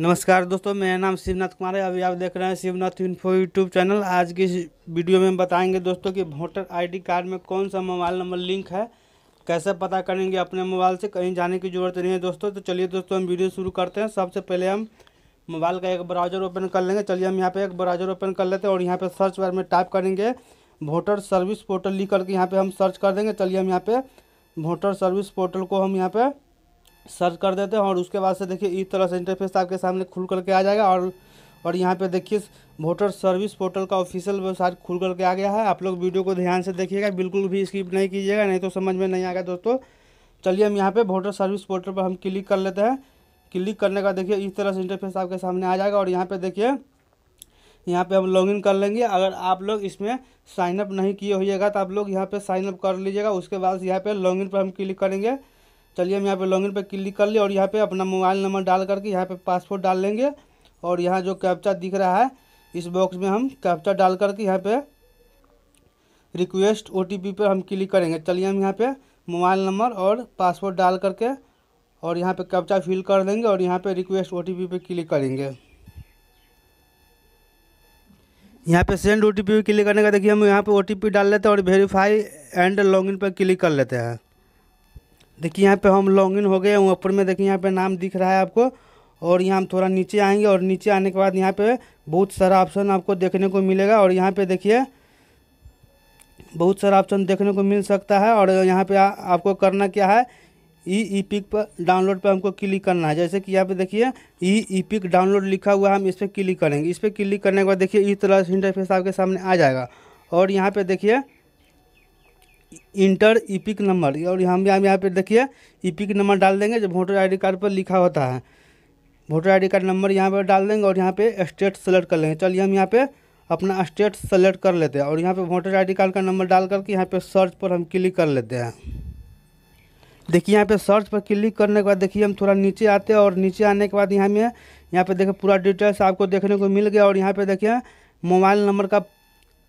नमस्कार दोस्तों मेरा नाम शिवनाथ कुमार है अभी आप देख रहे हैं शिवनाथ इन्फो यूट्यूब चैनल आज की वीडियो में हम बताएंगे दोस्तों कि वोटर आईडी कार्ड में कौन सा मोबाइल नंबर लिंक है कैसे पता करेंगे अपने मोबाइल से कहीं जाने की ज़रूरत नहीं है दोस्तों तो चलिए दोस्तों हम वीडियो शुरू करते हैं सबसे पहले हम मोबाइल का एक ब्राउज़र ओपन कर लेंगे चलिए हम यहाँ पर एक ब्राउज़र ओपन कर लेते हैं और यहाँ पर सर्च बार में टाइप करेंगे वोटर सर्विस पोर्टल लिख करके यहाँ पर हम सर्च कर देंगे चलिए हम यहाँ पर वोटर सर्विस पोर्टल को हम यहाँ पर सर्च कर देते हैं और उसके बाद से देखिए इस तरह से इंटरफेस आपके सामने खुल करके आ जाएगा और और यहाँ पे देखिए वोटर सर्विस पोर्टल का ऑफिशियल वेबसाइट खुल करके आ गया है आप लोग वीडियो को ध्यान से देखिएगा बिल्कुल भी स्किप नहीं कीजिएगा नहीं तो समझ में नहीं आएगा दोस्तों चलिए हम यहाँ पे वोटर सर्विस पोर्टल पर हम क्लिक कर लेते हैं क्लिक करने का देखिए इस तरह से इंटरफेस आपके सामने आ जाएगा और यहाँ पर देखिए यहाँ पे हम इन कर लेंगे अगर आप लोग इसमें साइनअप नहीं किए होइएगा तो आप लोग यहाँ पे साइनअप कर लीजिएगा उसके बाद यहाँ पे इन पर हम क्लिक करेंगे चलिए हम यहाँ पे लॉगिन पे क्लिक कर लिए और यहाँ पे अपना मोबाइल नंबर डाल करके यहाँ पे पासपोर्ट डाल लेंगे और यहाँ जो कैप्चा दिख रहा है इस बॉक्स में हम कैप्चा डाल करके यहाँ पे रिक्वेस्ट ओ पर हम क्लिक करेंगे चलिए हम यहाँ पे मोबाइल नंबर और पासपोर्ट डाल करके और यहाँ पे कैप्चा फिल कर देंगे और यहाँ पर रिक्वेस्ट ओ टी क्लिक करेंगे यहाँ पे सेंड ओ टी क्लिक करने का देखिए हम यहाँ पे ओ डाल लेते हैं और वेरीफाई एंड लॉगिन पर क्लिक कर लेते हैं देखिए यहाँ पे हम लॉग इन हो गए ऊपर में देखिए यहाँ पे नाम दिख रहा है आपको और यहाँ हम थोड़ा नीचे आएंगे और नीचे आने के बाद यहाँ पे बहुत सारा ऑप्शन आपको देखने को मिलेगा और यहाँ पे देखिए बहुत सारा ऑप्शन देखने को मिल सकता है और यहाँ पे आ, आपको करना क्या है ई ई पिक पर डाउनलोड पर हमको क्लिक करना है जैसे कि यहाँ पे देखिए ई ई पिक डाउनलोड लिखा हुआ है हम इस पर क्लिक करेंगे इस पर क्लिक करने के बाद देखिए इस तरह से इंटरफेस आपके सामने आ जाएगा और यहाँ पे देखिए इंटर ईपिक नंबर और हम यहाँ यहाँ पर देखिए ईपिक नंबर डाल देंगे जो वोटर आईडी कार्ड पर लिखा होता है वोटर आईडी कार्ड नंबर यहाँ पर डाल देंगे और यहाँ पे स्टेट सेलेक्ट कर लेंगे चलिए हम यहाँ पे अपना स्टेट सेलेक्ट कर लेते हैं और यहाँ पे वोटर आईडी कार्ड का नंबर डाल करके यहाँ पे सर्च पर हम क्लिक कर लेते हैं देखिए यहाँ पे सर्च पर क्लिक करने के बाद देखिए हम थोड़ा नीचे आते हैं और नीचे आने के बाद यहाँ में यहाँ पे देखिए पूरा डिटेल्स आपको देखने को मिल गया और यहाँ पे देखिए मोबाइल नंबर का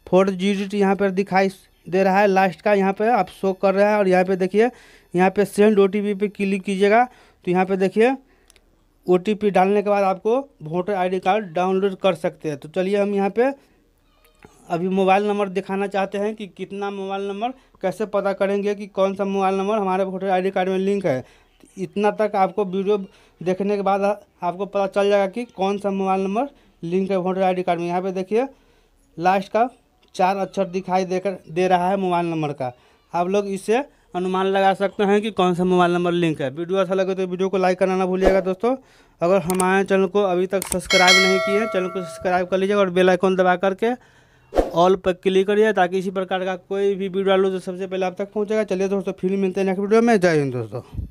फोर डिजिट यहाँ पर दिखाई दे रहा है लास्ट का यहाँ पे आप शो कर रहा है और यहाँ पे देखिए यहाँ पे सेंड ओ पे क्लिक कीजिएगा तो यहाँ पे देखिए ओ डालने के बाद आपको वोटर आईडी कार्ड डाउनलोड कर सकते हैं तो चलिए हम यहाँ पे अभी मोबाइल नंबर दिखाना चाहते हैं कि कितना मोबाइल नंबर कैसे पता करेंगे कि कौन सा मोबाइल नंबर हमारे वोटर आई कार्ड में लिंक है इतना तक आपको वीडियो देखने के बाद आपको पता चल जाएगा कि कौन सा मोबाइल नंबर लिंक है वोटर आई कार्ड में यहाँ पर देखिए लास्ट का चार अक्षर दिखाई देकर दे रहा है मोबाइल नंबर का आप लोग इससे अनुमान लगा सकते हैं कि कौन सा मोबाइल नंबर लिंक है वीडियो अच्छा लगे तो वीडियो को लाइक करना ना भूलिएगा दोस्तों अगर हमारे चैनल को अभी तक सब्सक्राइब नहीं किए हैं चैनल को सब्सक्राइब कर लीजिएगा और बेल आइकन दबा करके ऑल पर क्लिक करिए ताकि इसी प्रकार का कोई भी वीडियो डालो तो सबसे पहले आप तक पहुँचेगा चलिए दोस्तों फिर मिलते हैं नेक्स्ट वीडियो में जय हिंद दोस्तों